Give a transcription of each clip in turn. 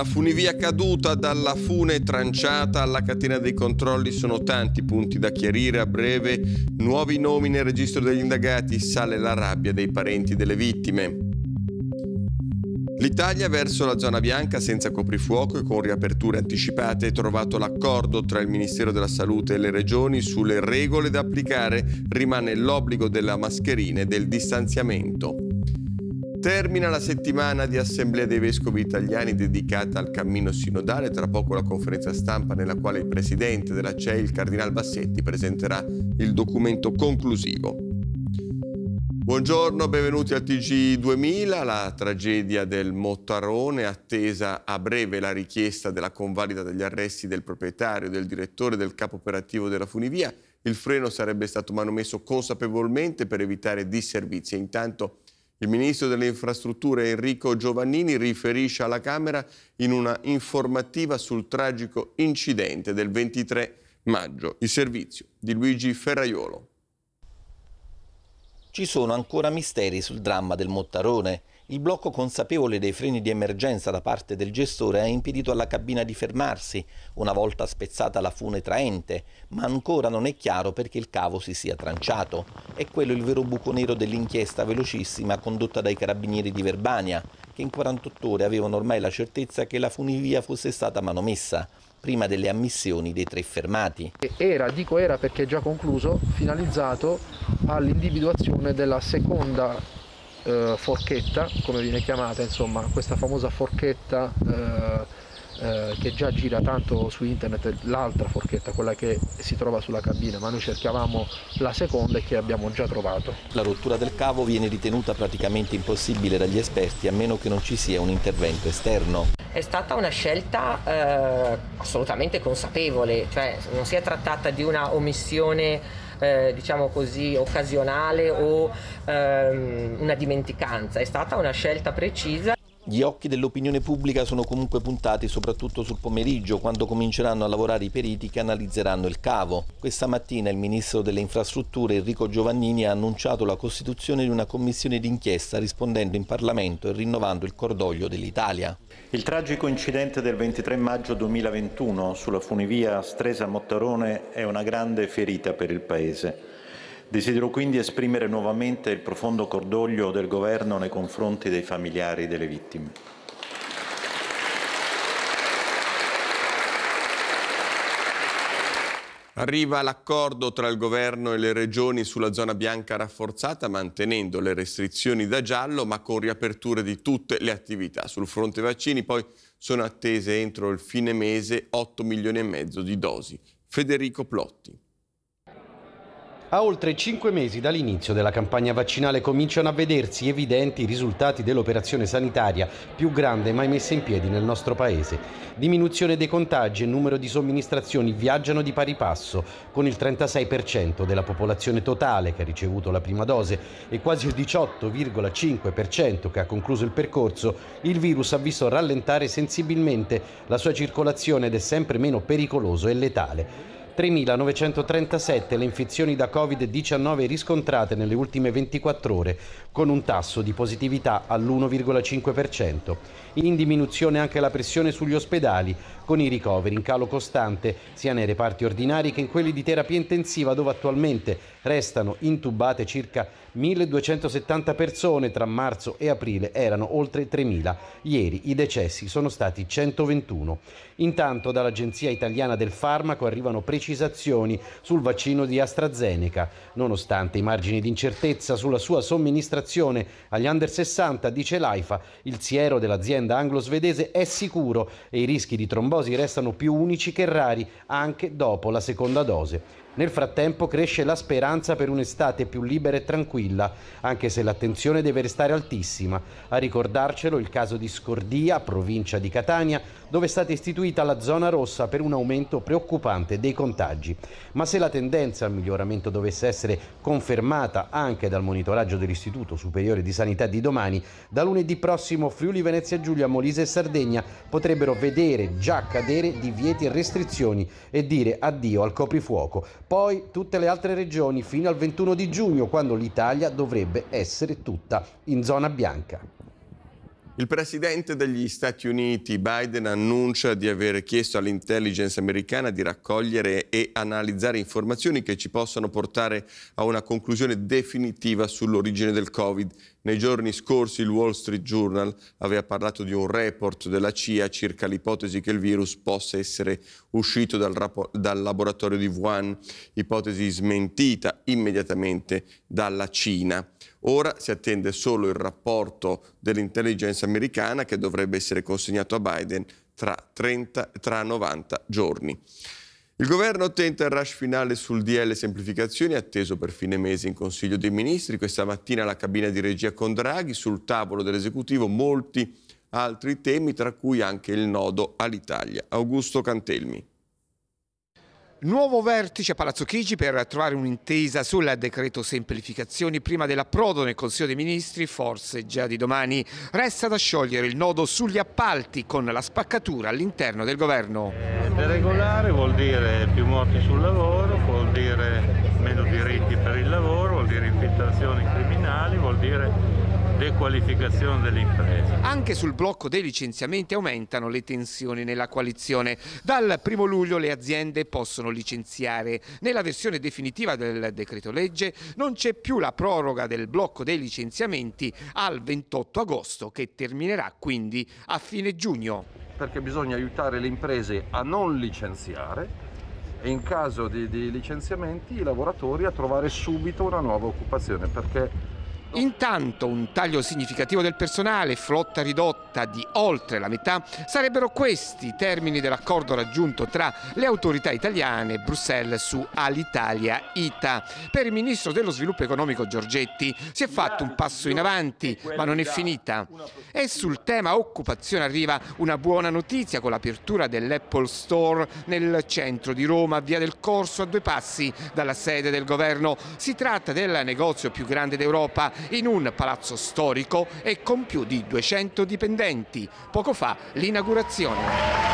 La funivia caduta dalla fune tranciata alla catena dei controlli sono tanti punti da chiarire a breve, nuovi nomi nel registro degli indagati, sale la rabbia dei parenti delle vittime. L'Italia verso la zona bianca senza coprifuoco e con riaperture anticipate è trovato l'accordo tra il Ministero della Salute e le regioni sulle regole da applicare, rimane l'obbligo della mascherina e del distanziamento. Termina la settimana di Assemblea dei Vescovi Italiani dedicata al cammino sinodale, tra poco la conferenza stampa nella quale il presidente della CEI, il Cardinal Bassetti, presenterà il documento conclusivo. Buongiorno, benvenuti al TG2000, la tragedia del Mottarone, attesa a breve la richiesta della convalida degli arresti del proprietario, del direttore, del capo operativo della funivia. Il freno sarebbe stato manomesso consapevolmente per evitare disservizi intanto il ministro delle infrastrutture Enrico Giovannini riferisce alla Camera in una informativa sul tragico incidente del 23 maggio. Il servizio di Luigi Ferraiolo. Ci sono ancora misteri sul dramma del Mottarone. Il blocco consapevole dei freni di emergenza da parte del gestore ha impedito alla cabina di fermarsi, una volta spezzata la fune traente, ma ancora non è chiaro perché il cavo si sia tranciato. È quello il vero buco nero dell'inchiesta velocissima condotta dai carabinieri di Verbania, che in 48 ore avevano ormai la certezza che la funivia fosse stata manomessa prima delle ammissioni dei tre fermati. Era, dico era perché è già concluso, finalizzato all'individuazione della seconda eh, forchetta, come viene chiamata, insomma, questa famosa forchetta eh, eh, che già gira tanto su internet l'altra forchetta, quella che si trova sulla cabina, ma noi cercavamo la seconda e che abbiamo già trovato. La rottura del cavo viene ritenuta praticamente impossibile dagli esperti a meno che non ci sia un intervento esterno. È stata una scelta eh, assolutamente consapevole, cioè non si è trattata di una omissione eh, diciamo così, occasionale o ehm, una dimenticanza, è stata una scelta precisa. Gli occhi dell'opinione pubblica sono comunque puntati soprattutto sul pomeriggio, quando cominceranno a lavorare i periti che analizzeranno il cavo. Questa mattina il ministro delle infrastrutture Enrico Giovannini ha annunciato la costituzione di una commissione d'inchiesta rispondendo in Parlamento e rinnovando il cordoglio dell'Italia. Il tragico incidente del 23 maggio 2021 sulla funivia Stresa-Mottarone è una grande ferita per il Paese. Desidero quindi esprimere nuovamente il profondo cordoglio del Governo nei confronti dei familiari delle vittime. Arriva l'accordo tra il governo e le regioni sulla zona bianca rafforzata mantenendo le restrizioni da giallo ma con riaperture di tutte le attività. Sul fronte vaccini poi sono attese entro il fine mese 8 milioni e mezzo di dosi. Federico Plotti. A oltre cinque mesi dall'inizio della campagna vaccinale cominciano a vedersi evidenti i risultati dell'operazione sanitaria più grande mai messa in piedi nel nostro paese. Diminuzione dei contagi e numero di somministrazioni viaggiano di pari passo, con il 36% della popolazione totale che ha ricevuto la prima dose e quasi il 18,5% che ha concluso il percorso, il virus ha visto rallentare sensibilmente la sua circolazione ed è sempre meno pericoloso e letale. 3.937 le infezioni da Covid-19 riscontrate nelle ultime 24 ore, con un tasso di positività all'1,5%. In diminuzione anche la pressione sugli ospedali, con i ricoveri in calo costante sia nei reparti ordinari che in quelli di terapia intensiva dove attualmente restano intubate circa 1270 persone, tra marzo e aprile erano oltre 3000. Ieri i decessi sono stati 121. Intanto dall'Agenzia Italiana del Farmaco arrivano precisazioni sul vaccino di AstraZeneca, nonostante i margini di incertezza sulla sua somministrazione agli under 60, dice l'AIFA, il siero dell'azienda anglo-svedese è sicuro e i rischi di trombosi dosi restano più unici che rari anche dopo la seconda dose. Nel frattempo cresce la speranza per un'estate più libera e tranquilla, anche se l'attenzione deve restare altissima. A ricordarcelo il caso di Scordia, provincia di Catania, dove è stata istituita la zona rossa per un aumento preoccupante dei contagi. Ma se la tendenza al miglioramento dovesse essere confermata anche dal monitoraggio dell'Istituto Superiore di Sanità di domani, da lunedì prossimo Friuli, Venezia Giulia, Molise e Sardegna potrebbero vedere già cadere divieti e restrizioni e dire addio al coprifuoco poi tutte le altre regioni fino al 21 di giugno, quando l'Italia dovrebbe essere tutta in zona bianca. Il presidente degli Stati Uniti Biden annuncia di aver chiesto all'intelligence americana di raccogliere e analizzare informazioni che ci possano portare a una conclusione definitiva sull'origine del Covid nei giorni scorsi il Wall Street Journal aveva parlato di un report della CIA circa l'ipotesi che il virus possa essere uscito dal, dal laboratorio di Wuhan, ipotesi smentita immediatamente dalla Cina. Ora si attende solo il rapporto dell'intelligence americana che dovrebbe essere consegnato a Biden tra, 30, tra 90 giorni. Il governo tenta il rush finale sul DL semplificazioni atteso per fine mese in Consiglio dei Ministri. Questa mattina la cabina di regia con Draghi, sul tavolo dell'esecutivo molti altri temi, tra cui anche il nodo all'Italia. Augusto Cantelmi. Nuovo vertice a Palazzo Chigi per trovare un'intesa sul decreto semplificazioni prima dell'approdo nel Consiglio dei Ministri, forse già di domani. Resta da sciogliere il nodo sugli appalti con la spaccatura all'interno del governo. Per Regolare vuol dire più morti sul lavoro, vuol dire meno diritti per il lavoro, vuol dire infiltrazioni criminali, vuol dire dequalificazione delle imprese. Anche sul blocco dei licenziamenti aumentano le tensioni nella coalizione. Dal 1 luglio le aziende possono licenziare. Nella versione definitiva del decreto legge non c'è più la proroga del blocco dei licenziamenti al 28 agosto che terminerà quindi a fine giugno. Perché bisogna aiutare le imprese a non licenziare e in caso di, di licenziamenti i lavoratori a trovare subito una nuova occupazione perché Intanto un taglio significativo del personale, flotta ridotta di oltre la metà, sarebbero questi i termini dell'accordo raggiunto tra le autorità italiane e Bruxelles su Alitalia ITA. Per il ministro dello sviluppo economico Giorgetti si è fatto un passo in avanti, ma non è finita. E sul tema occupazione arriva una buona notizia con l'apertura dell'Apple Store nel centro di Roma, via del Corso, a due passi dalla sede del governo. Si tratta del negozio più grande d'Europa in un palazzo storico e con più di 200 dipendenti. Poco fa l'inaugurazione.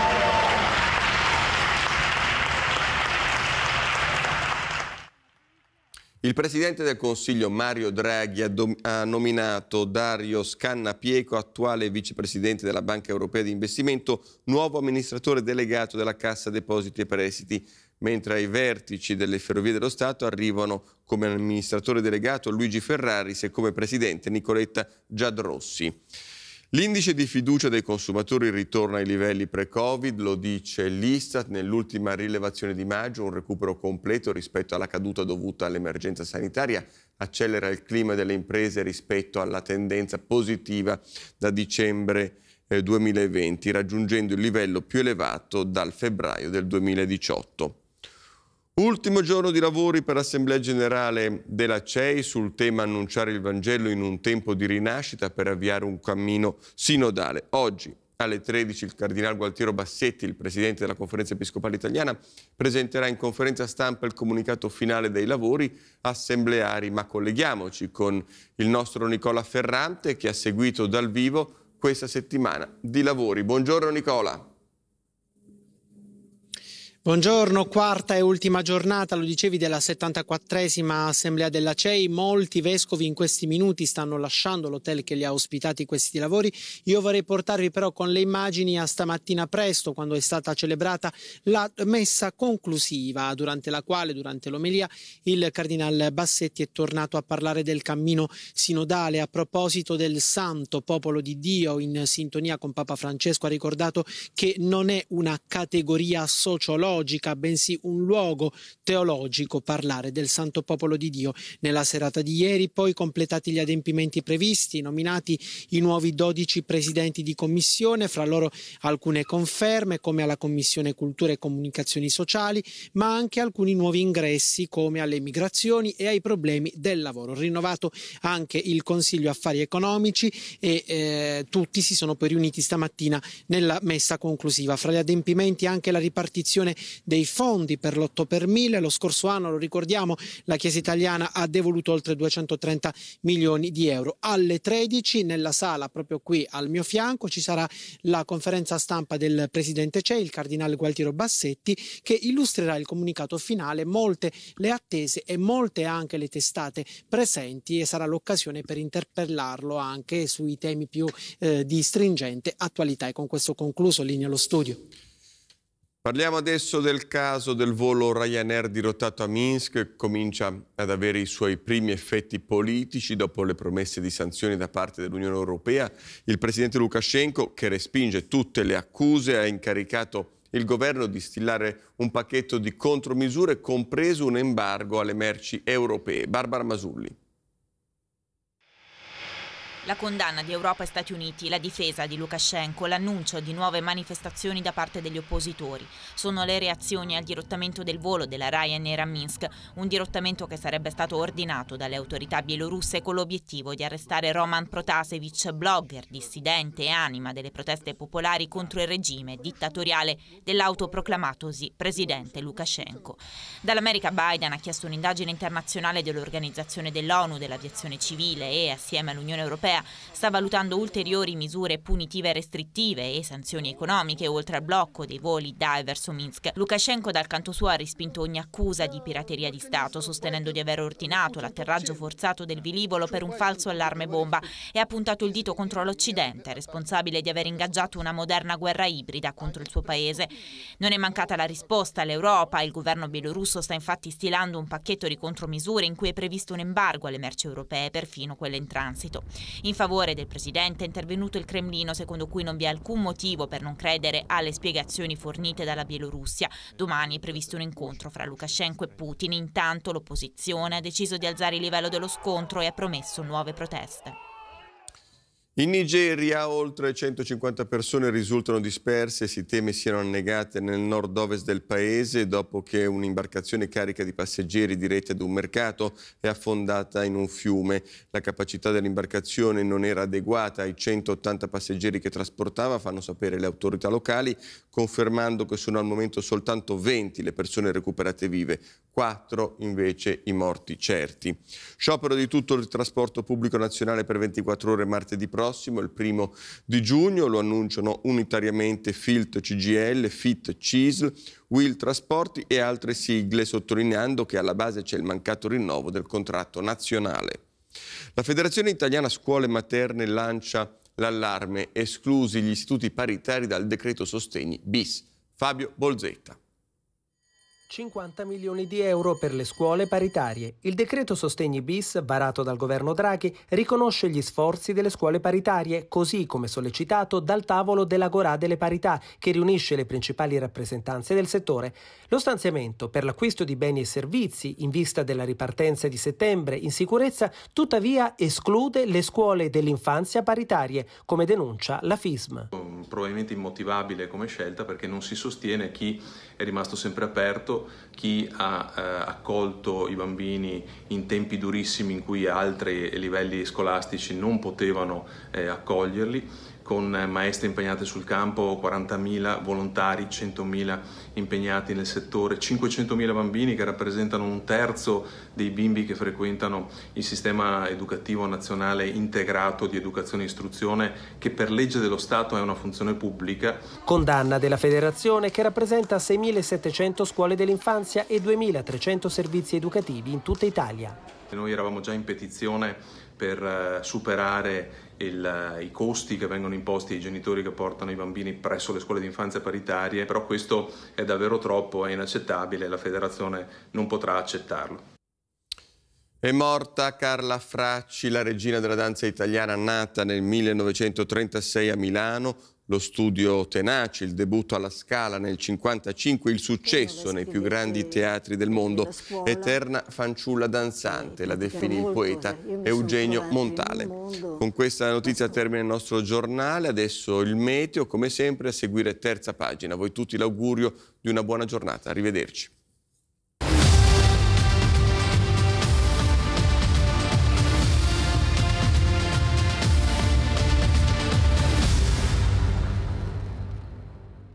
Il Presidente del Consiglio Mario Draghi ha, ha, nominato Dario Scannapieco, attuale Vicepresidente della Banca Europea di Investimento, nuovo amministratore delegato della Cassa Depositi e Prestiti mentre ai vertici delle Ferrovie dello Stato arrivano come amministratore delegato Luigi Ferraris e come presidente Nicoletta Giadrossi. L'indice di fiducia dei consumatori ritorna ai livelli pre-Covid, lo dice l'Istat nell'ultima rilevazione di maggio, un recupero completo rispetto alla caduta dovuta all'emergenza sanitaria, accelera il clima delle imprese rispetto alla tendenza positiva da dicembre 2020, eh, raggiungendo il livello più elevato dal febbraio del 2018. Ultimo giorno di lavori per l'Assemblea Generale della CEI sul tema annunciare il Vangelo in un tempo di rinascita per avviare un cammino sinodale. Oggi alle 13 il Cardinale Gualtiero Bassetti, il Presidente della Conferenza Episcopale Italiana, presenterà in conferenza stampa il comunicato finale dei lavori assembleari, ma colleghiamoci con il nostro Nicola Ferrante che ha seguito dal vivo questa settimana di lavori. Buongiorno Nicola. Buongiorno, quarta e ultima giornata, lo dicevi, della 74esima assemblea della CEI. Molti vescovi in questi minuti stanno lasciando l'hotel che li ha ospitati questi lavori. Io vorrei portarvi però con le immagini a stamattina presto, quando è stata celebrata la messa conclusiva, durante la quale, durante l'omelia, il Cardinal Bassetti è tornato a parlare del cammino sinodale. A proposito del santo popolo di Dio, in sintonia con Papa Francesco, ha ricordato che non è una categoria sociologica teologica, bensì un luogo teologico parlare del santo popolo di Dio. Nella serata di ieri poi completati gli adempimenti previsti, nominati i nuovi 12 presidenti di commissione, fra loro alcune conferme come alla Commissione Cultura e Comunicazioni Sociali, ma anche alcuni nuovi ingressi come alle migrazioni e ai problemi del lavoro. Rinnovato anche il Consiglio Affari Economici e eh, tutti si sono poi riuniti stamattina nella messa conclusiva. Fra gli adempimenti anche la ripartizione dei fondi per l'otto per mille. Lo scorso anno, lo ricordiamo, la Chiesa italiana ha devoluto oltre 230 milioni di euro. Alle 13 nella sala, proprio qui al mio fianco, ci sarà la conferenza stampa del Presidente CEI, il Cardinale Gualtiero Bassetti, che illustrerà il comunicato finale, molte le attese e molte anche le testate presenti e sarà l'occasione per interpellarlo anche sui temi più eh, di stringente attualità. E con questo concluso, linea allo studio. Parliamo adesso del caso del volo Ryanair dirottato a Minsk che comincia ad avere i suoi primi effetti politici dopo le promesse di sanzioni da parte dell'Unione Europea. Il presidente Lukashenko, che respinge tutte le accuse, ha incaricato il governo di stilare un pacchetto di contromisure, compreso un embargo alle merci europee. Barbara Masulli. La condanna di Europa e Stati Uniti, la difesa di Lukashenko, l'annuncio di nuove manifestazioni da parte degli oppositori sono le reazioni al dirottamento del volo della Ryanair a Minsk, un dirottamento che sarebbe stato ordinato dalle autorità bielorusse con l'obiettivo di arrestare Roman Protasevich, blogger, dissidente e anima delle proteste popolari contro il regime dittatoriale dell'autoproclamatosi presidente Lukashenko. Dall'America Biden ha chiesto un'indagine internazionale dell'Organizzazione dell'ONU dell'aviazione civile e, assieme all'Unione Europea, europea sta valutando ulteriori misure punitive restrittive e sanzioni economiche oltre al blocco dei voli da e verso Minsk. Lukashenko dal canto suo ha respinto ogni accusa di pirateria di Stato, sostenendo di aver ordinato l'atterraggio forzato del velivolo per un falso allarme bomba e ha puntato il dito contro l'Occidente, responsabile di aver ingaggiato una moderna guerra ibrida contro il suo paese. Non è mancata la risposta all'Europa, il governo bielorusso sta infatti stilando un pacchetto di contromisure in cui è previsto un embargo alle merci europee, perfino quelle in transito. In favore del presidente è intervenuto il Cremlino, secondo cui non vi è alcun motivo per non credere alle spiegazioni fornite dalla Bielorussia. Domani è previsto un incontro fra Lukashenko e Putin. Intanto l'opposizione ha deciso di alzare il livello dello scontro e ha promesso nuove proteste. In Nigeria oltre 150 persone risultano disperse e si teme siano annegate nel nord-ovest del paese dopo che un'imbarcazione carica di passeggeri diretti ad un mercato è affondata in un fiume. La capacità dell'imbarcazione non era adeguata ai 180 passeggeri che trasportava, fanno sapere le autorità locali, confermando che sono al momento soltanto 20 le persone recuperate vive, 4 invece i morti certi. Sciopero di tutto il trasporto pubblico nazionale per 24 ore martedì prossimo, il primo di giugno, lo annunciano unitariamente FILT CGL, FIT CISL, Will Trasporti e altre sigle, sottolineando che alla base c'è il mancato rinnovo del contratto nazionale. La Federazione Italiana Scuole Materne lancia l'allarme, esclusi gli istituti paritari dal decreto sostegni bis. Fabio Bolzetta. 50 milioni di euro per le scuole paritarie. Il decreto sostegni bis, varato dal governo Draghi, riconosce gli sforzi delle scuole paritarie, così come sollecitato dal tavolo della Gorà delle Parità, che riunisce le principali rappresentanze del settore. Lo stanziamento per l'acquisto di beni e servizi in vista della ripartenza di settembre in sicurezza, tuttavia esclude le scuole dell'infanzia paritarie, come denuncia la FISM. Probabilmente immotivabile come scelta perché non si sostiene chi è rimasto sempre aperto chi ha eh, accolto i bambini in tempi durissimi in cui altri livelli scolastici non potevano eh, accoglierli con maestre impegnate sul campo, 40.000 volontari, 100.000 impegnati nel settore, 500.000 bambini che rappresentano un terzo dei bimbi che frequentano il sistema educativo nazionale integrato di educazione e istruzione che per legge dello Stato è una funzione pubblica. Condanna della federazione che rappresenta 6.700 scuole dell'infanzia e 2.300 servizi educativi in tutta Italia. Noi eravamo già in petizione per eh, superare il, eh, i costi che vengono imposti ai genitori che portano i bambini presso le scuole di infanzia paritarie, però questo è davvero troppo, è inaccettabile, la federazione non potrà accettarlo. È morta Carla Fracci, la regina della danza italiana nata nel 1936 a Milano, lo studio tenace, il debutto alla Scala nel 1955, il successo nei più grandi teatri del mondo, eterna fanciulla danzante, la definì il poeta Eugenio Montale. Con questa notizia termina il nostro giornale, adesso il meteo, come sempre a seguire terza pagina. A voi tutti l'augurio di una buona giornata, arrivederci.